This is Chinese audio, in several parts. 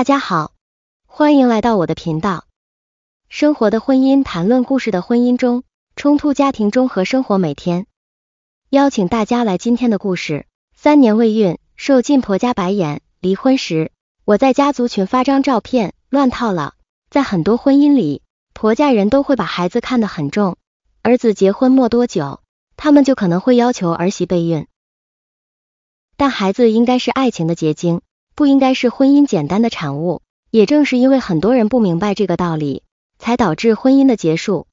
大家好，欢迎来到我的频道。生活的婚姻，谈论故事的婚姻中，冲突家庭中和生活每天。邀请大家来今天的故事。三年未孕，受尽婆家白眼。离婚时，我在家族群发张照片，乱套了。在很多婚姻里，婆家人都会把孩子看得很重。儿子结婚没多久，他们就可能会要求儿媳备孕。但孩子应该是爱情的结晶。不应该是婚姻简单的产物，也正是因为很多人不明白这个道理，才导致婚姻的结束。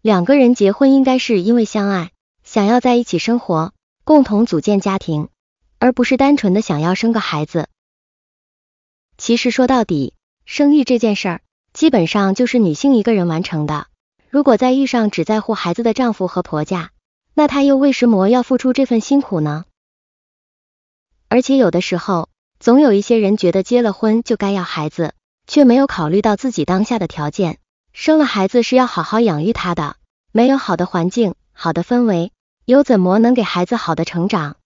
两个人结婚应该是因为相爱，想要在一起生活，共同组建家庭，而不是单纯的想要生个孩子。其实说到底，生育这件事儿，基本上就是女性一个人完成的。如果在遇上只在乎孩子的丈夫和婆家，那她又为什么要付出这份辛苦呢？而且有的时候，总有一些人觉得结了婚就该要孩子，却没有考虑到自己当下的条件。生了孩子是要好好养育他的，没有好的环境、好的氛围，又怎么能给孩子好的成长？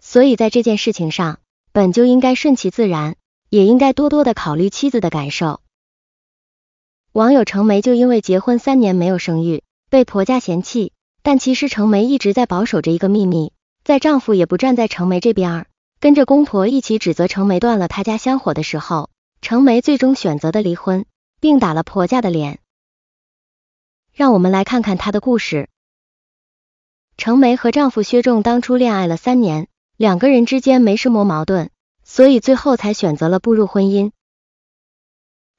所以在这件事情上，本就应该顺其自然，也应该多多的考虑妻子的感受。网友程梅就因为结婚三年没有生育，被婆家嫌弃，但其实程梅一直在保守着一个秘密。在丈夫也不站在程梅这边，跟着公婆一起指责程梅断了他家香火的时候，程梅最终选择的离婚，并打了婆家的脸。让我们来看看她的故事。程梅和丈夫薛仲当初恋爱了三年，两个人之间没什么矛盾，所以最后才选择了步入婚姻。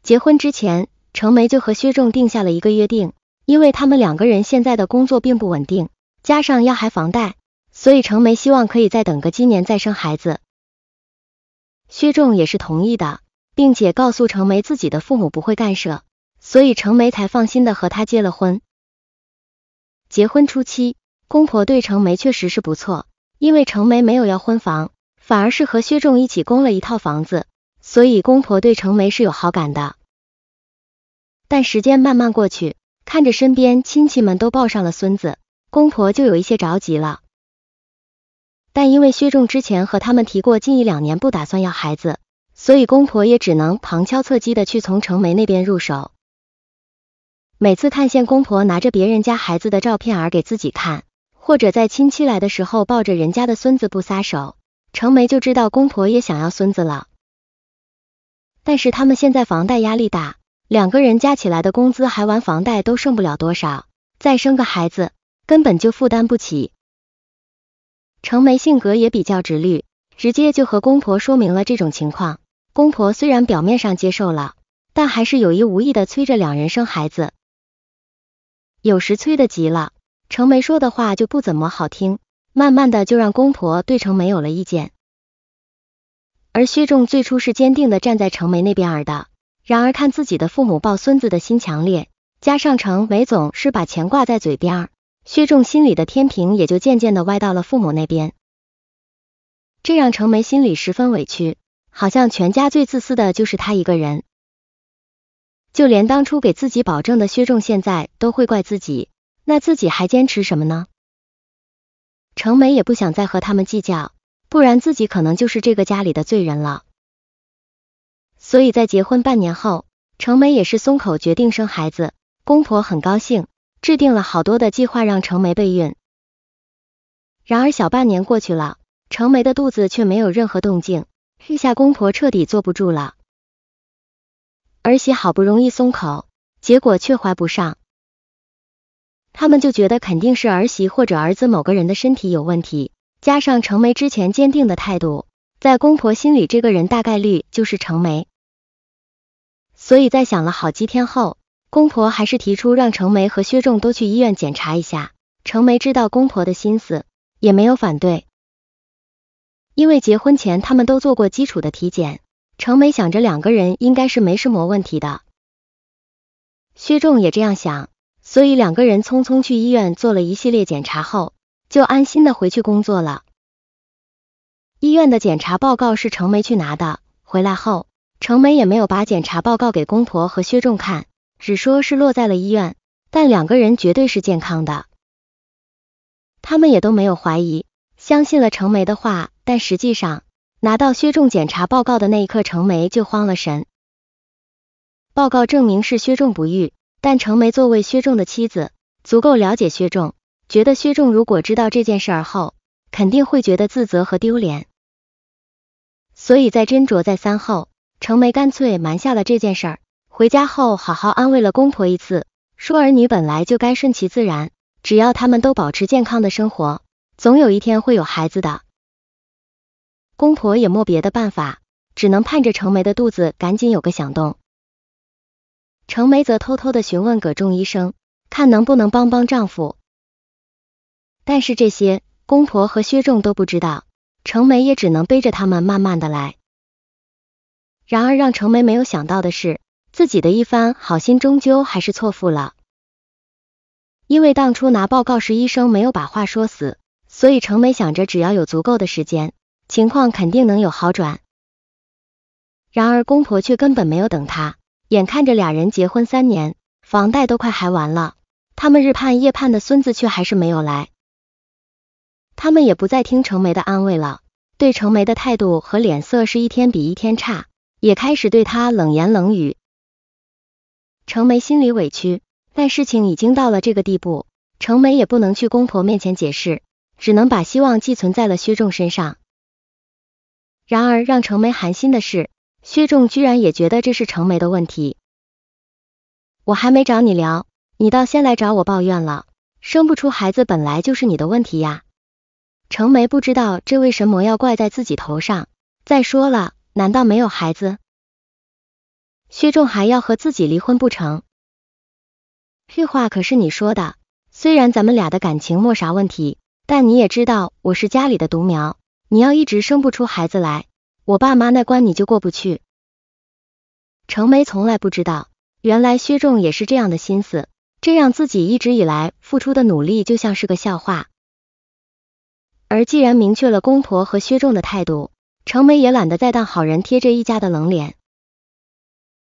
结婚之前，程梅就和薛仲定下了一个约定，因为他们两个人现在的工作并不稳定，加上要还房贷。所以程梅希望可以再等个今年再生孩子，薛仲也是同意的，并且告诉程梅自己的父母不会干涉，所以程梅才放心的和他结了婚。结婚初期，公婆对程梅确实是不错，因为程梅没有要婚房，反而是和薛仲一起供了一套房子，所以公婆对程梅是有好感的。但时间慢慢过去，看着身边亲戚们都抱上了孙子，公婆就有一些着急了。但因为薛仲之前和他们提过近一两年不打算要孩子，所以公婆也只能旁敲侧击的去从程梅那边入手。每次看见公婆拿着别人家孩子的照片儿给自己看，或者在亲戚来的时候抱着人家的孙子不撒手，程梅就知道公婆也想要孙子了。但是他们现在房贷压力大，两个人加起来的工资还完房贷都剩不了多少，再生个孩子根本就负担不起。程梅性格也比较直率，直接就和公婆说明了这种情况。公婆虽然表面上接受了，但还是有意无意的催着两人生孩子。有时催得急了，程梅说的话就不怎么好听，慢慢的就让公婆对程梅有了意见。而薛仲最初是坚定的站在程梅那边儿的，然而看自己的父母抱孙子的心强烈，加上程梅总是把钱挂在嘴边。薛仲心里的天平也就渐渐的歪到了父母那边，这让程梅心里十分委屈，好像全家最自私的就是她一个人。就连当初给自己保证的薛仲现在都会怪自己，那自己还坚持什么呢？程梅也不想再和他们计较，不然自己可能就是这个家里的罪人了。所以在结婚半年后，程梅也是松口决定生孩子，公婆很高兴。制定了好多的计划让程梅备孕，然而小半年过去了，程梅的肚子却没有任何动静，日下公婆彻底坐不住了。儿媳好不容易松口，结果却怀不上，他们就觉得肯定是儿媳或者儿子某个人的身体有问题，加上程梅之前坚定的态度，在公婆心里，这个人大概率就是程梅，所以在想了好几天后。公婆还是提出让程梅和薛仲都去医院检查一下。程梅知道公婆的心思，也没有反对，因为结婚前他们都做过基础的体检。程梅想着两个人应该是没什么问题的，薛仲也这样想，所以两个人匆匆去医院做了一系列检查后，就安心的回去工作了。医院的检查报告是程梅去拿的，回来后程梅也没有把检查报告给公婆和薛仲看。只说是落在了医院，但两个人绝对是健康的，他们也都没有怀疑，相信了程梅的话。但实际上，拿到薛仲检查报告的那一刻，程梅就慌了神。报告证明是薛仲不育，但程梅作为薛仲的妻子，足够了解薛仲，觉得薛仲如果知道这件事儿后，肯定会觉得自责和丢脸，所以在斟酌再三后，程梅干脆瞒下了这件事儿。回家后，好好安慰了公婆一次，说儿女本来就该顺其自然，只要他们都保持健康的生活，总有一天会有孩子的。公婆也没别的办法，只能盼着程梅的肚子赶紧有个响动。程梅则偷偷的询问葛仲医生，看能不能帮帮丈夫。但是这些公婆和薛仲都不知道，程梅也只能背着他们慢慢的来。然而让程梅没有想到的是。自己的一番好心终究还是错付了，因为当初拿报告时医生没有把话说死，所以程梅想着只要有足够的时间，情况肯定能有好转。然而公婆却根本没有等他，眼看着俩人结婚三年，房贷都快还完了，他们日盼夜盼的孙子却还是没有来，他们也不再听程梅的安慰了，对程梅的态度和脸色是一天比一天差，也开始对她冷言冷语。程梅心里委屈，但事情已经到了这个地步，程梅也不能去公婆面前解释，只能把希望寄存在了薛仲身上。然而让程梅寒心的是，薛仲居然也觉得这是程梅的问题。我还没找你聊，你倒先来找我抱怨了。生不出孩子本来就是你的问题呀。程梅不知道这为什么要怪在自己头上。再说了，难道没有孩子？薛仲还要和自己离婚不成？这话可是你说的。虽然咱们俩的感情没啥问题，但你也知道我是家里的独苗，你要一直生不出孩子来，我爸妈那关你就过不去。程梅从来不知道，原来薛仲也是这样的心思，这让自己一直以来付出的努力就像是个笑话。而既然明确了公婆和薛仲的态度，程梅也懒得再当好人，贴着一家的冷脸。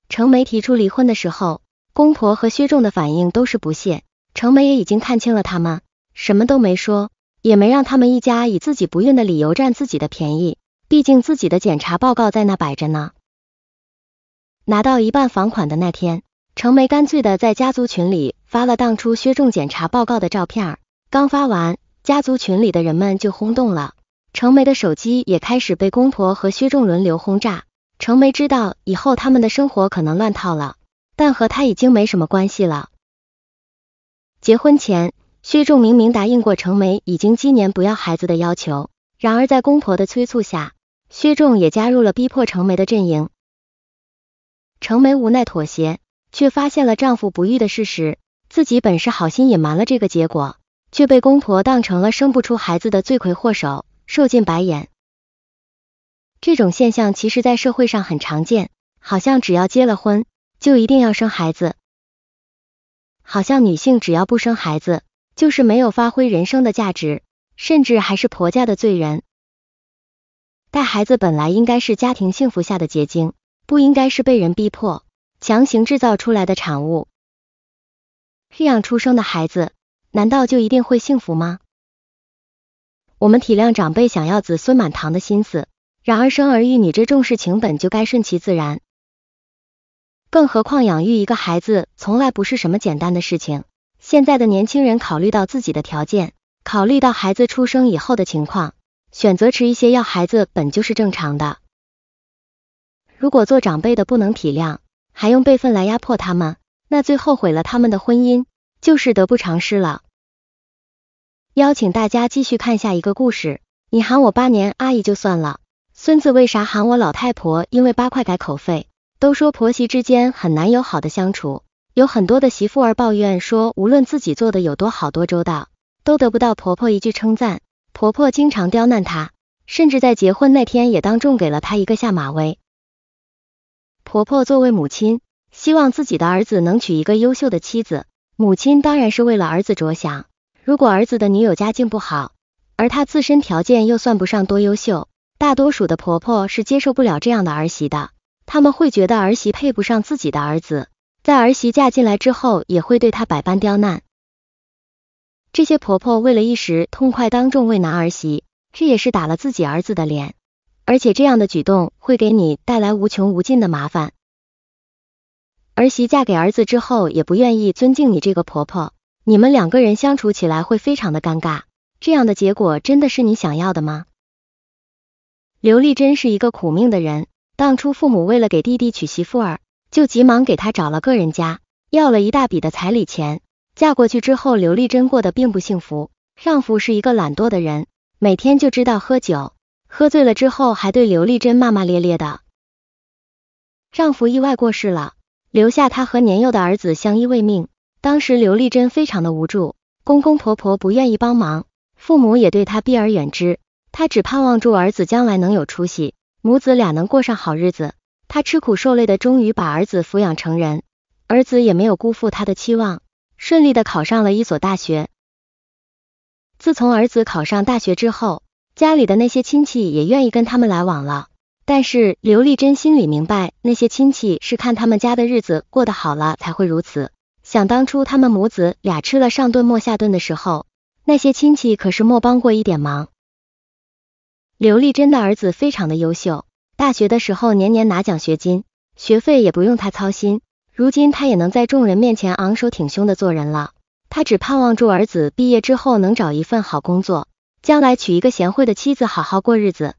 程梅提出离婚的时候，公婆和薛仲的反应都是不屑。程梅也已经看清了他们，什么都没说，也没让他们一家以自己不孕的理由占自己的便宜。毕竟自己的检查报告在那摆着呢。拿到一半房款的那天，程梅干脆的在家族群里发了当初薛仲检查报告的照片。刚发完，家族群里的人们就轰动了。程梅的手机也开始被公婆和薛仲轮流轰炸。程梅知道以后他们的生活可能乱套了，但和她已经没什么关系了。结婚前，薛仲明明答应过程梅已经今年不要孩子的要求，然而在公婆的催促下，薛仲也加入了逼迫程梅的阵营。程梅无奈妥协，却发现了丈夫不育的事实，自己本是好心隐瞒了这个结果，却被公婆当成了生不出孩子的罪魁祸首，受尽白眼。这种现象其实，在社会上很常见，好像只要结了婚，就一定要生孩子，好像女性只要不生孩子，就是没有发挥人生的价值，甚至还是婆家的罪人。带孩子本来应该是家庭幸福下的结晶，不应该是被人逼迫、强行制造出来的产物。这样出生的孩子，难道就一定会幸福吗？我们体谅长辈想要子孙满堂的心思。然而，生儿育女这重事情本就该顺其自然，更何况养育一个孩子从来不是什么简单的事情。现在的年轻人考虑到自己的条件，考虑到孩子出生以后的情况，选择迟一些要孩子本就是正常的。如果做长辈的不能体谅，还用辈分来压迫他们，那最后毁了他们的婚姻就是得不偿失了。邀请大家继续看下一个故事，你喊我八年阿姨就算了。孙子为啥喊我老太婆？因为八块改口费。都说婆媳之间很难有好的相处，有很多的媳妇儿抱怨说，无论自己做的有多好、多周到，都得不到婆婆一句称赞。婆婆经常刁难她，甚至在结婚那天也当众给了她一个下马威。婆婆作为母亲，希望自己的儿子能娶一个优秀的妻子。母亲当然是为了儿子着想。如果儿子的女友家境不好，而他自身条件又算不上多优秀。大多数的婆婆是接受不了这样的儿媳的，她们会觉得儿媳配不上自己的儿子，在儿媳嫁进来之后，也会对她百般刁难。这些婆婆为了一时痛快，当众为难儿媳，这也是打了自己儿子的脸，而且这样的举动会给你带来无穷无尽的麻烦。儿媳嫁给儿子之后，也不愿意尊敬你这个婆婆，你们两个人相处起来会非常的尴尬，这样的结果真的是你想要的吗？刘丽珍是一个苦命的人，当初父母为了给弟弟娶媳妇儿，就急忙给她找了个人家，要了一大笔的彩礼钱。嫁过去之后，刘丽珍过得并不幸福，丈夫是一个懒惰的人，每天就知道喝酒，喝醉了之后还对刘丽珍骂骂咧咧的。丈夫意外过世了，留下她和年幼的儿子相依为命。当时刘丽珍非常的无助，公公婆婆不愿意帮忙，父母也对她避而远之。他只盼望住儿子将来能有出息，母子俩能过上好日子。他吃苦受累的，终于把儿子抚养成人，儿子也没有辜负他的期望，顺利的考上了一所大学。自从儿子考上大学之后，家里的那些亲戚也愿意跟他们来往了。但是刘丽珍心里明白，那些亲戚是看他们家的日子过得好了才会如此。想当初他们母子俩吃了上顿没下顿的时候，那些亲戚可是没帮过一点忙。刘丽珍的儿子非常的优秀，大学的时候年年拿奖学金，学费也不用他操心。如今他也能在众人面前昂首挺胸的做人了。他只盼望住儿子毕业之后能找一份好工作，将来娶一个贤惠的妻子，好好过日子。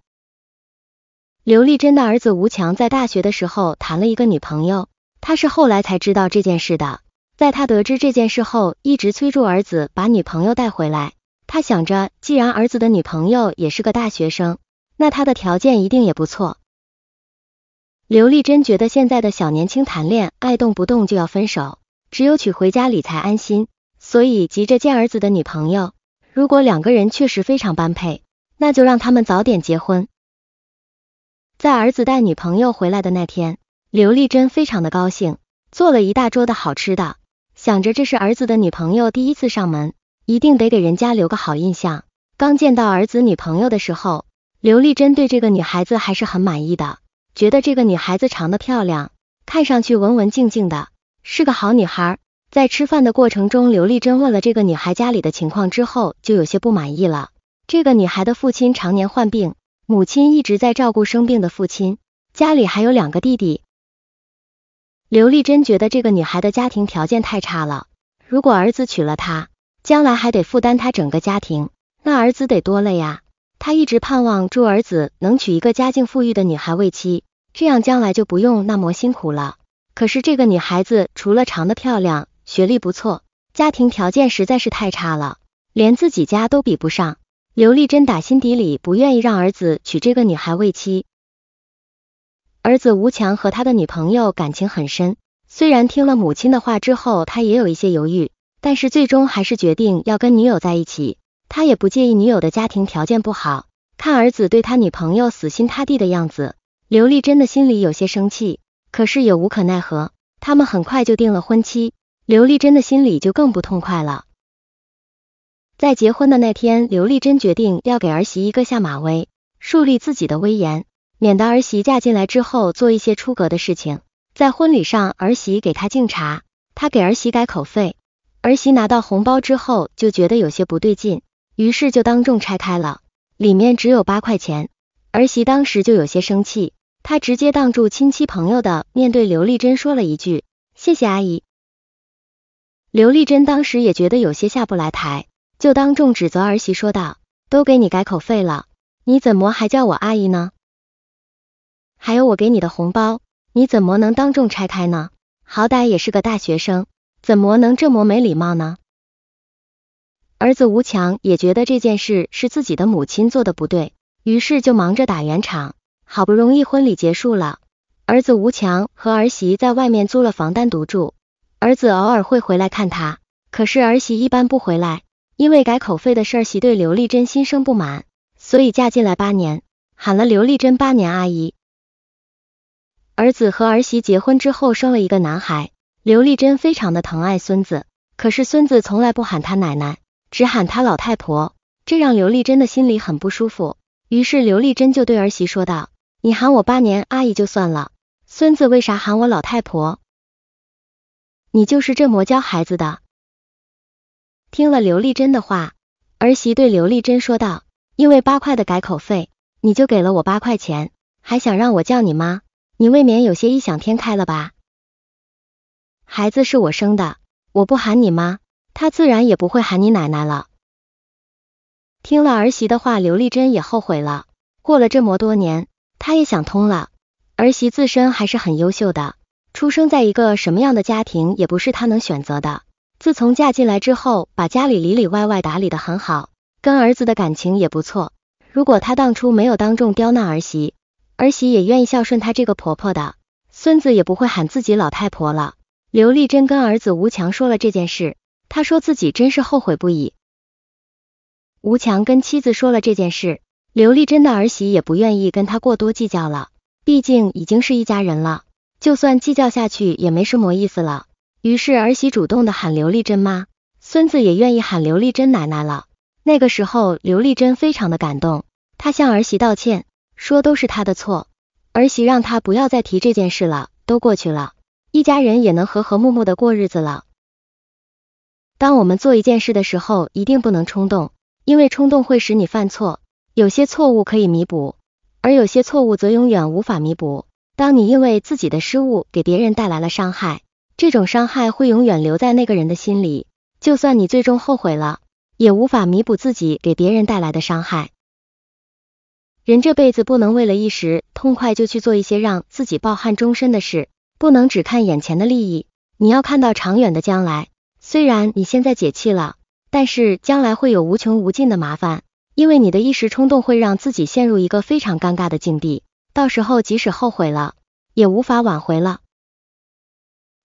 刘丽珍的儿子吴强在大学的时候谈了一个女朋友，他是后来才知道这件事的。在他得知这件事后，一直催住儿子把女朋友带回来。他想着，既然儿子的女朋友也是个大学生，那他的条件一定也不错。刘丽珍觉得现在的小年轻谈恋爱动不动就要分手，只有娶回家里才安心，所以急着见儿子的女朋友。如果两个人确实非常般配，那就让他们早点结婚。在儿子带女朋友回来的那天，刘丽珍非常的高兴，做了一大桌的好吃的，想着这是儿子的女朋友第一次上门。一定得给人家留个好印象。刚见到儿子女朋友的时候，刘丽珍对这个女孩子还是很满意的，觉得这个女孩子长得漂亮，看上去文文静静的，是个好女孩。在吃饭的过程中，刘丽珍问了这个女孩家里的情况之后，就有些不满意了。这个女孩的父亲常年患病，母亲一直在照顾生病的父亲，家里还有两个弟弟。刘丽珍觉得这个女孩的家庭条件太差了，如果儿子娶了她。将来还得负担他整个家庭，那儿子得多了呀。他一直盼望祝儿子能娶一个家境富裕的女孩为妻，这样将来就不用那么辛苦了。可是这个女孩子除了长得漂亮，学历不错，家庭条件实在是太差了，连自己家都比不上。刘丽珍打心底里不愿意让儿子娶这个女孩为妻。儿子吴强和他的女朋友感情很深，虽然听了母亲的话之后，他也有一些犹豫。但是最终还是决定要跟女友在一起，他也不介意女友的家庭条件不好。看儿子对他女朋友死心塌地的样子，刘丽珍的心里有些生气，可是也无可奈何。他们很快就定了婚期，刘丽珍的心里就更不痛快了。在结婚的那天，刘丽珍决定要给儿媳一个下马威，树立自己的威严，免得儿媳嫁进来之后做一些出格的事情。在婚礼上，儿媳给她敬茶，她给儿媳改口费。儿媳拿到红包之后就觉得有些不对劲，于是就当众拆开了，里面只有八块钱。儿媳当时就有些生气，她直接当住亲戚朋友的面对刘丽珍说了一句：“谢谢阿姨。”刘丽珍当时也觉得有些下不来台，就当众指责儿媳说道：“都给你改口费了，你怎么还叫我阿姨呢？还有我给你的红包，你怎么能当众拆开呢？好歹也是个大学生。”怎么能这么没礼貌呢？儿子吴强也觉得这件事是自己的母亲做的不对，于是就忙着打圆场。好不容易婚礼结束了，儿子吴强和儿媳在外面租了房单独住，儿子偶尔会回来看他，可是儿媳一般不回来，因为改口费的事，媳对刘丽珍心生不满，所以嫁进来八年，喊了刘丽珍八年阿姨。儿子和儿媳结婚之后生了一个男孩。刘丽珍非常的疼爱孙子，可是孙子从来不喊她奶奶，只喊她老太婆，这让刘丽珍的心里很不舒服。于是刘丽珍就对儿媳说道：“你喊我八年阿姨就算了，孙子为啥喊我老太婆？你就是这么教孩子的？”听了刘丽珍的话，儿媳对刘丽珍说道：“因为八块的改口费，你就给了我八块钱，还想让我叫你妈？你未免有些异想天开了吧？”孩子是我生的，我不喊你妈，她自然也不会喊你奶奶了。听了儿媳的话，刘丽珍也后悔了。过了这么多年，她也想通了，儿媳自身还是很优秀的，出生在一个什么样的家庭也不是她能选择的。自从嫁进来之后，把家里里里外外打理的很好，跟儿子的感情也不错。如果她当初没有当众刁难儿媳，儿媳也愿意孝顺她这个婆婆的，孙子也不会喊自己老太婆了。刘丽珍跟儿子吴强说了这件事，他说自己真是后悔不已。吴强跟妻子说了这件事，刘丽珍的儿媳也不愿意跟他过多计较了，毕竟已经是一家人了，就算计较下去也没什么意思了。于是儿媳主动的喊刘丽珍妈，孙子也愿意喊刘丽珍奶奶了。那个时候刘丽珍非常的感动，她向儿媳道歉，说都是她的错，儿媳让她不要再提这件事了，都过去了。一家人也能和和睦睦的过日子了。当我们做一件事的时候，一定不能冲动，因为冲动会使你犯错。有些错误可以弥补，而有些错误则永远无法弥补。当你因为自己的失误给别人带来了伤害，这种伤害会永远留在那个人的心里，就算你最终后悔了，也无法弥补自己给别人带来的伤害。人这辈子不能为了一时痛快就去做一些让自己抱憾终身的事。不能只看眼前的利益，你要看到长远的将来。虽然你现在解气了，但是将来会有无穷无尽的麻烦，因为你的一时冲动会让自己陷入一个非常尴尬的境地，到时候即使后悔了，也无法挽回了。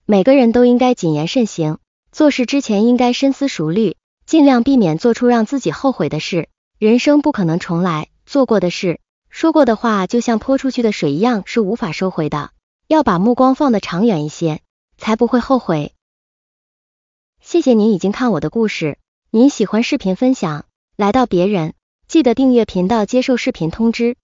每个人都应该谨言慎行，做事之前应该深思熟虑，尽量避免做出让自己后悔的事。人生不可能重来，做过的事，说过的话，就像泼出去的水一样，是无法收回的。要把目光放得长远一些，才不会后悔。谢谢您已经看我的故事，您喜欢视频分享，来到别人，记得订阅频道，接受视频通知。